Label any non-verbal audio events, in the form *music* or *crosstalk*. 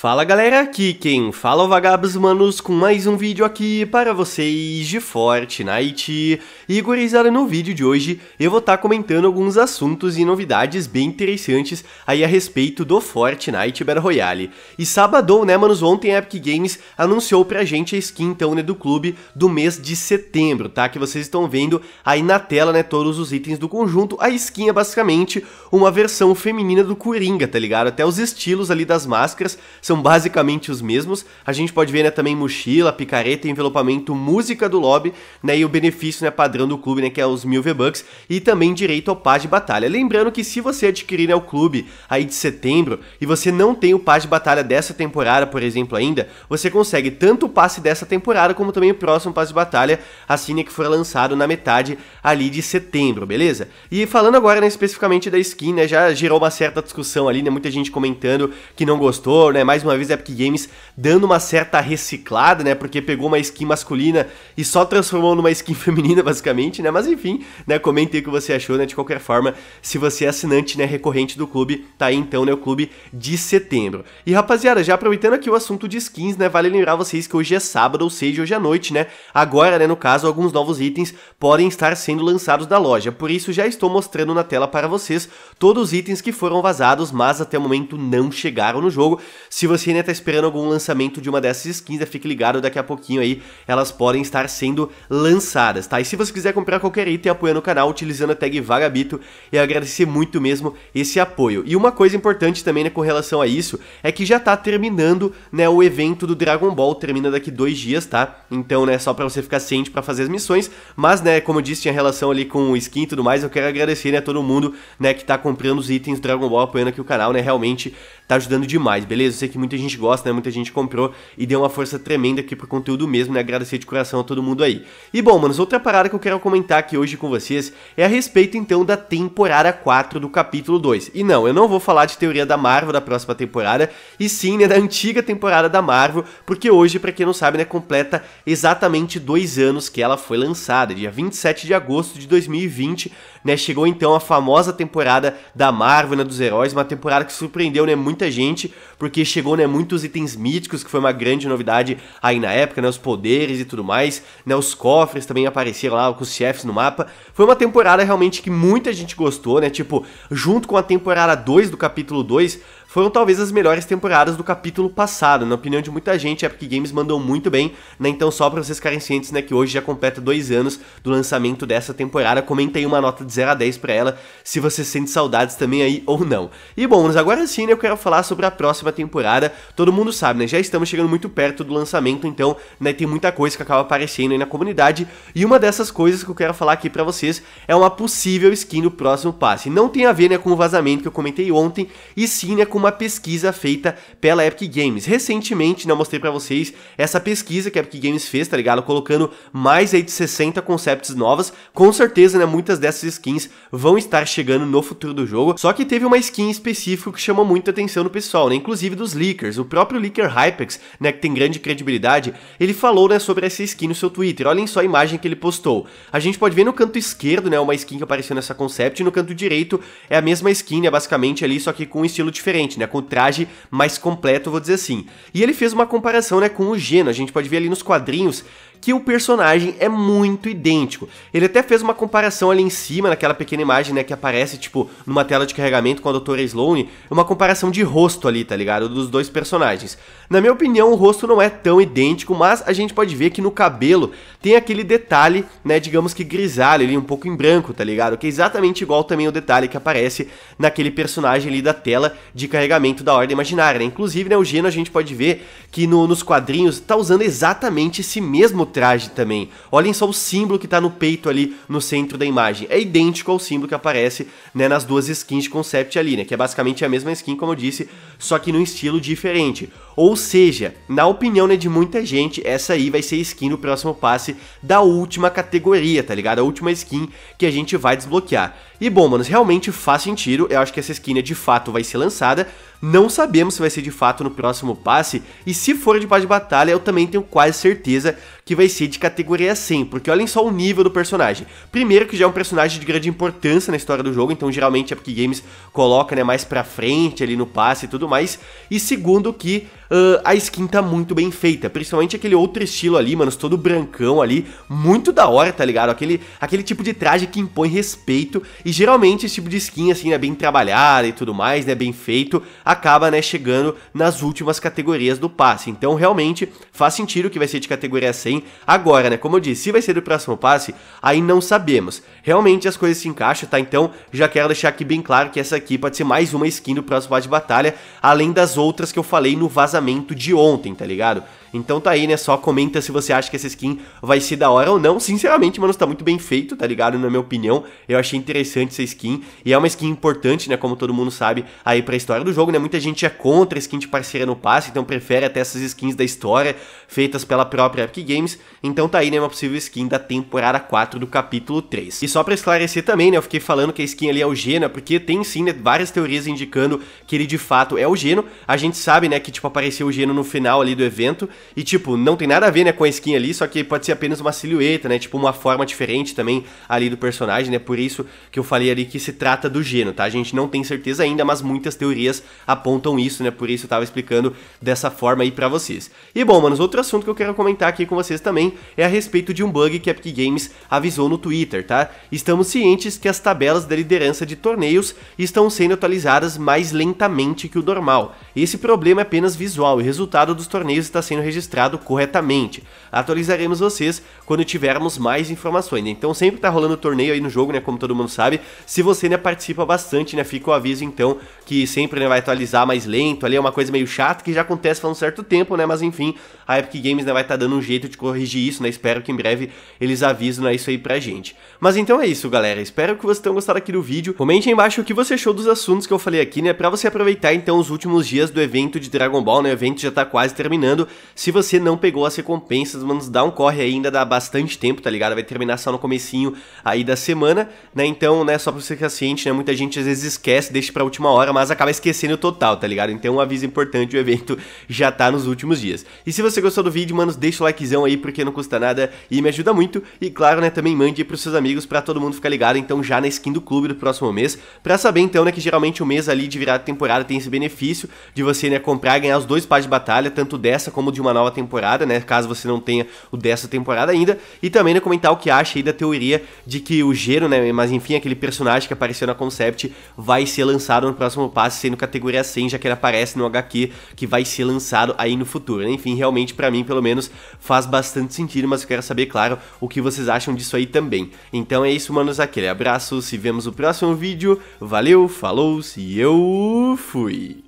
Fala galera, aqui quem fala é o Vagabos Manos com mais um vídeo aqui para vocês de Fortnite. E gurizada, no vídeo de hoje eu vou estar tá comentando alguns assuntos e novidades bem interessantes aí a respeito do Fortnite Battle Royale. E sábado, né manos, ontem a Epic Games anunciou pra gente a skin então né, do clube do mês de setembro, tá? Que vocês estão vendo aí na tela, né, todos os itens do conjunto. A skin é basicamente uma versão feminina do Coringa, tá ligado? Até os estilos ali das máscaras são basicamente os mesmos. A gente pode ver né, também mochila, picareta, envelopamento, música do lobby, né, e o benefício né, padrão do clube, né, que é os mil V-Bucks, e também direito ao passe de batalha. Lembrando que se você adquirir né, o clube aí de setembro e você não tem o passe de batalha dessa temporada, por exemplo, ainda, você consegue tanto o passe dessa temporada como também o próximo passe de batalha, assim né, que for lançado na metade ali de setembro, beleza? E falando agora né, especificamente da skin, né, já gerou uma certa discussão ali, né, muita gente comentando que não gostou, né, mais mais uma vez a Epic Games dando uma certa reciclada, né? Porque pegou uma skin masculina e só transformou numa skin *laughs* feminina, basicamente, né? Mas enfim, né? Comente o que você achou, né? De qualquer forma, se você é assinante, né? Recorrente do clube, tá aí então, né? O clube de setembro. E rapaziada, já aproveitando aqui o assunto de skins, né? Vale lembrar vocês que hoje é sábado, ou seja, hoje à noite, né? Agora, né? No caso, alguns novos itens podem estar sendo lançados da loja. Por isso, já estou mostrando na tela para vocês todos os itens que foram vazados, mas até o momento não chegaram no jogo. Se você ainda tá esperando algum lançamento de uma dessas skins, né? fique ligado, daqui a pouquinho aí elas podem estar sendo lançadas, tá? E se você quiser comprar qualquer item apoiando o canal, utilizando a tag Vagabito, eu agradecer muito mesmo esse apoio. E uma coisa importante também, né, com relação a isso, é que já tá terminando, né, o evento do Dragon Ball, termina daqui dois dias, tá? Então, né, só pra você ficar ciente pra fazer as missões, mas, né, como eu disse, tinha relação ali com o skin e tudo mais, eu quero agradecer, né, todo mundo, né, que tá comprando os itens do Dragon Ball, apoiando aqui o canal, né, realmente tá ajudando demais, beleza? Eu sei que muita gente gosta, né? Muita gente comprou e deu uma força tremenda aqui pro conteúdo mesmo, né? Agradecer de coração a todo mundo aí. E bom, manos, outra parada que eu quero comentar aqui hoje com vocês é a respeito então da temporada 4 do capítulo 2. E não, eu não vou falar de teoria da Marvel da próxima temporada, e sim, né, da antiga temporada da Marvel, porque hoje, para quem não sabe, né, completa exatamente dois anos que ela foi lançada, dia 27 de agosto de 2020, né, chegou então a famosa temporada da Marvel, né, dos heróis, uma temporada que surpreendeu, né, muito muita gente, porque chegou, né, muitos itens míticos, que foi uma grande novidade aí na época, né, os poderes e tudo mais, né, os cofres também apareceram lá com os chefes no mapa. Foi uma temporada realmente que muita gente gostou, né, tipo, junto com a temporada 2 do capítulo 2, foram talvez as melhores temporadas do capítulo passado. Na opinião de muita gente, a Epic Games mandou muito bem, né? Então, só para vocês ficarem cientes, né, que hoje já completa dois anos do lançamento dessa temporada. Comentem uma nota de 0 a 10 para ela, se você sente saudades também aí ou não. E bom, mas agora sim, né, eu quero falar sobre a próxima temporada. Todo mundo sabe, né? Já estamos chegando muito perto do lançamento, então, né, tem muita coisa que acaba aparecendo aí na comunidade. E uma dessas coisas que eu quero falar aqui para vocês é uma possível skin do próximo passe. Não tem a ver, né, com o vazamento que eu comentei ontem, e sim, né, com com uma pesquisa feita pela Epic Games. Recentemente, né, eu mostrei para vocês essa pesquisa que a Epic Games fez, tá ligado? Colocando mais aí de 60 concepts novas. Com certeza, né, muitas dessas skins vão estar chegando no futuro do jogo. Só que teve uma skin específica que chamou muita atenção do pessoal, né? Inclusive dos leakers. O próprio leaker Hypex, né, que tem grande credibilidade, ele falou, né, sobre essa skin no seu Twitter. Olhem só a imagem que ele postou. A gente pode ver no canto esquerdo, né, uma skin que apareceu nessa concept, e no canto direito é a mesma skin, né, basicamente ali, só que com um estilo diferente diferente, né? Com o traje mais completo, vou dizer assim. E ele fez uma comparação, né, com o Geno. A gente pode ver ali nos quadrinhos que o personagem é muito idêntico. Ele até fez uma comparação ali em cima, naquela pequena imagem, né, que aparece, tipo, numa tela de carregamento com a Doutora Sloane, uma comparação de rosto ali, tá ligado? Dos dois personagens. Na minha opinião, o rosto não é tão idêntico, mas a gente pode ver que no cabelo tem aquele detalhe, né, digamos que grisalho ali, um pouco em branco, tá ligado? Que é exatamente igual também o detalhe que aparece naquele personagem ali da tela de carregamento da Ordem Imaginária, né? Inclusive, né, o Geno a gente pode ver que no, nos quadrinhos tá usando exatamente esse mesmo traje também. Olhem só o símbolo que está no peito ali no centro da imagem. É idêntico ao símbolo que aparece né, nas duas skins de concept ali, né? Que é basicamente a mesma skin, como eu disse, só que num estilo diferente. Ou seja, na opinião né, de muita gente, essa aí vai ser a skin no próximo passe da última categoria, tá ligado? A última skin que a gente vai desbloquear. E bom, manos, realmente faz sentido. Eu acho que essa skin né, de fato vai ser lançada. Não sabemos se vai ser de fato no próximo passe. E se for de paz de batalha, eu também tenho quase certeza que vai ser de categoria 100, porque olhem só o nível do personagem. Primeiro que já é um personagem de grande importância na história do jogo, então geralmente a Epic Games coloca né, mais pra frente ali no passe e tudo mais. E segundo que uh, a skin tá muito bem feita, principalmente aquele outro estilo ali, mano, todo brancão ali, muito da hora, tá ligado? Aquele, aquele tipo de traje que impõe respeito e geralmente esse tipo de skin assim, né, bem trabalhada e tudo mais, né, bem feito, acaba, né, chegando nas últimas categorias do passe. Então realmente faz sentido que vai ser de categoria 100, agora, né? Como eu disse, se vai ser do próximo passe, aí não sabemos. Realmente as coisas se encaixam, tá? Então já quero deixar aqui bem claro que essa aqui pode ser mais uma skin do próximo passe de batalha, além das outras que eu falei no vazamento de ontem, tá ligado? Então tá aí, né? Só comenta se você acha que essa skin vai ser da hora ou não. Sinceramente, mano, está muito bem feito, tá ligado? Na minha opinião, eu achei interessante essa skin. E é uma skin importante, né? Como todo mundo sabe, aí pra história do jogo, né? Muita gente é contra skin de parceira no passe, então prefere até essas skins da história, feitas pela própria Epic Games games. Então tá aí, né, uma possível skin da temporada 4 do capítulo 3. E só para esclarecer também, né, eu fiquei falando que a skin ali é o Gena é porque tem sim, né, várias teorias indicando que ele de fato é o Geno. A gente sabe, né, que tipo apareceu o Geno no final ali do evento e tipo, não tem nada a ver, né, com a skin ali, só que pode ser apenas uma silhueta, né, tipo uma forma diferente também ali do personagem, né? Por isso que eu falei ali que se trata do Geno, tá? A gente não tem certeza ainda, mas muitas teorias apontam isso, né? Por isso eu tava explicando dessa forma aí para vocês. E bom, manos, outro assunto que eu quero comentar aqui com vocês vocês também é a respeito de um bug que a Epic Games avisou no Twitter, tá? Estamos cientes que as tabelas da liderança de torneios estão sendo atualizadas mais lentamente que o normal. Esse problema é apenas visual e o resultado dos torneios está sendo registrado corretamente. Atualizaremos vocês quando tivermos mais informações. Né? Então sempre tá rolando torneio aí no jogo, né, como todo mundo sabe. Se você né, participa bastante, né, fica o aviso então que sempre né, vai atualizar mais lento, ali é uma coisa meio chata que já acontece faz um certo tempo, né, mas enfim, a Epic Games né, vai estar tá dando um jeito de corrigir isso, né? Espero que em breve eles avisem né, isso aí pra gente. Mas então é isso, galera. Espero que vocês tenham gostado aqui do vídeo. Comente aí embaixo o que você achou dos assuntos que eu falei aqui, né? Pra você aproveitar então os últimos dias do evento de Dragon Ball, né? O evento já tá quase terminando. Se você não pegou as recompensas, mano, dá um corre aí, ainda, dá bastante tempo, tá ligado? Vai terminar só no comecinho aí da semana, né? Então, né, só pra você ficar ciente, né? Muita gente às vezes esquece, deixa pra última hora, mas acaba esquecendo total, tá ligado? Então, um aviso importante, o evento já tá nos últimos dias. E se você gostou do vídeo, mano, deixa o likezão aí aí, porque não custa nada e me ajuda muito. E claro, né, também mande para os seus amigos para todo mundo ficar ligado, então, já na skin do clube do próximo mês, para saber, então, né, que geralmente o mês ali de virada temporada tem esse benefício de você, né, comprar e ganhar os dois pares de batalha, tanto dessa como de uma nova temporada, né, caso você não tenha o dessa temporada ainda, e também, né, comentar o que acha aí da teoria de que o Gero, né, mas enfim, aquele personagem que apareceu na concept vai ser lançado no próximo passe, sendo categoria 100, já que ele aparece no HQ que vai ser lançado aí no futuro, né? enfim, realmente para mim, pelo menos, faz bastante bastante sentido, mas eu quero saber, claro, o que vocês acham disso aí também. Então é isso, manos, aquele abraço, se vemos no próximo vídeo, valeu, falou, e eu fui!